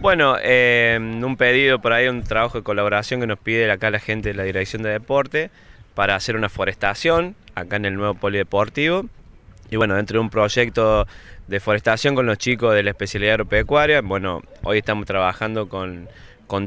Bueno, em, un pedido por ahí, un trabajo de colaboración que nos pide acá la gente de la Dirección de Deporte para hacer una forestación acá en el nuevo polideportivo. Y bueno, dentro de un proyecto de forestación con los chicos de la especialidad agropecuaria, bueno, hoy estamos trabajando con,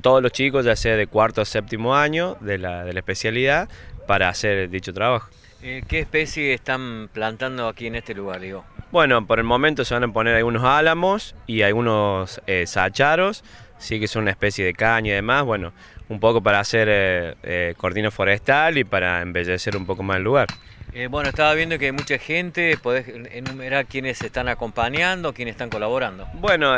todos los chicos, ya sea de cuarto a séptimo año de la, de la especialidad, para hacer dicho trabajo. Eh, ¿Qué especies están plantando aquí en este lugar, digo? Bueno, por el momento se van a poner algunos álamos y algunos eh, sacharos, sí que son una especie de caña y demás, bueno, un poco para hacer eh, eh cordino forestal y para embellecer un poco más el lugar. Eh, bueno, estaba viendo que hay mucha gente, podés enumerar quiénes están acompañando, quiénes están colaborando. Bueno,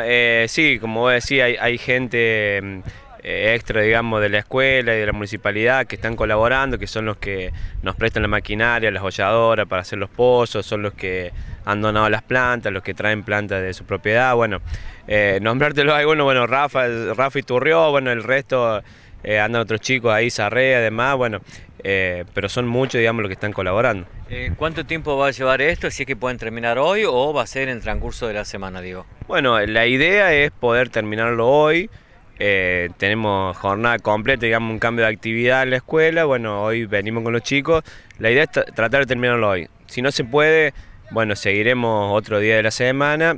sí, como decía, hay gente mm, extra, digamos, de la escuela y de la municipalidad que están colaborando, que son los que nos prestan la maquinaria, las holladoras para hacer los pozos, son los que han donado las plantas, los que traen plantas de su propiedad, bueno, eh, nombrártelo a bueno, bueno, Rafa, y Turrió... bueno, el resto... Eh, andan otros chicos ahí, Sarrea, además, bueno, eh, pero son muchos, digamos, los que están colaborando. Eh, ¿Cuánto tiempo va a llevar esto? Si es que pueden terminar hoy o va a ser en el transcurso de la semana, digo. Bueno, la idea es poder terminarlo hoy. Eh, tenemos jornada completa, digamos, un cambio de actividad en la escuela. Bueno, hoy venimos con los chicos. La idea es tratar de terminarlo hoy. Si no se puede, bueno, seguiremos otro día de la semana.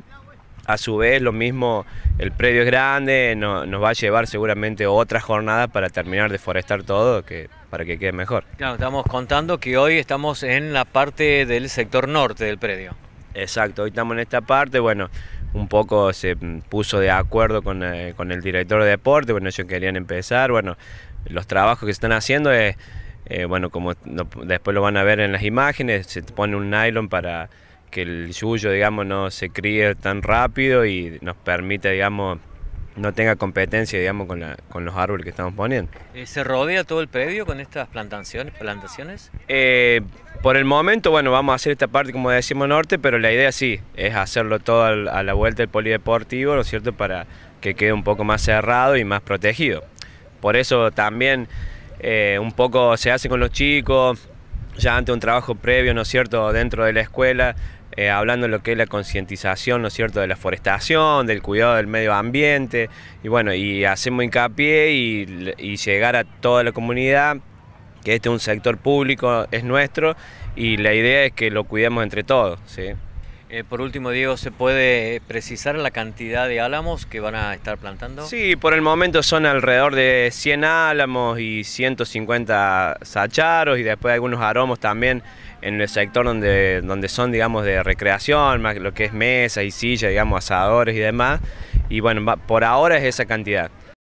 A su vez, lo mismo, el predio es grande, nos va a llevar seguramente otra jornada para terminar de forestar todo, que, para que quede mejor. Claro, estamos contando que hoy estamos en la parte del sector norte del predio. Exacto, hoy estamos en esta parte, bueno, un poco se puso de acuerdo eh, con, el director de deporte, bueno, ellos querían empezar, bueno, los trabajos que se están haciendo es, eh, bueno, como después lo van a ver en las imágenes, se pone un nylon para que el suyo digamos, no se críe tan rápido y nos permite, digamos, no tenga competencia, digamos, con, los árboles que estamos poniendo. Eh, ¿Se rodea todo el predio con estas plantaciones? plantaciones? Eh, por el momento, bueno, vamos a hacer esta parte, como decimos, norte, pero la idea sí, es hacerlo todo a la vuelta del polideportivo, ¿no es cierto?, para que quede un poco más cerrado y más protegido. Por eso también eh, un poco se hace con los chicos, ya ante un trabajo previo, ¿no es cierto?, dentro de la escuela, eh, hablando de lo que es la concientización, ¿no es cierto?, de la forestación, del cuidado del medio ambiente, y bueno, y hacemos hincapié y, y llegar a toda la comunidad, que este es un sector público, es nuestro, y la idea es que lo cuidemos entre todos, ¿sí? Eh, por último, Diego, ¿se puede precisar la cantidad de álamos que van a estar plantando? Sí, por el momento son alrededor de 100 álamos y 150 sacharos y después algunos aromos también en el sector donde, donde son, digamos, de recreación, más lo que es mesa y silla, digamos, asadores y demás. Y bueno, por ahora es esa cantidad.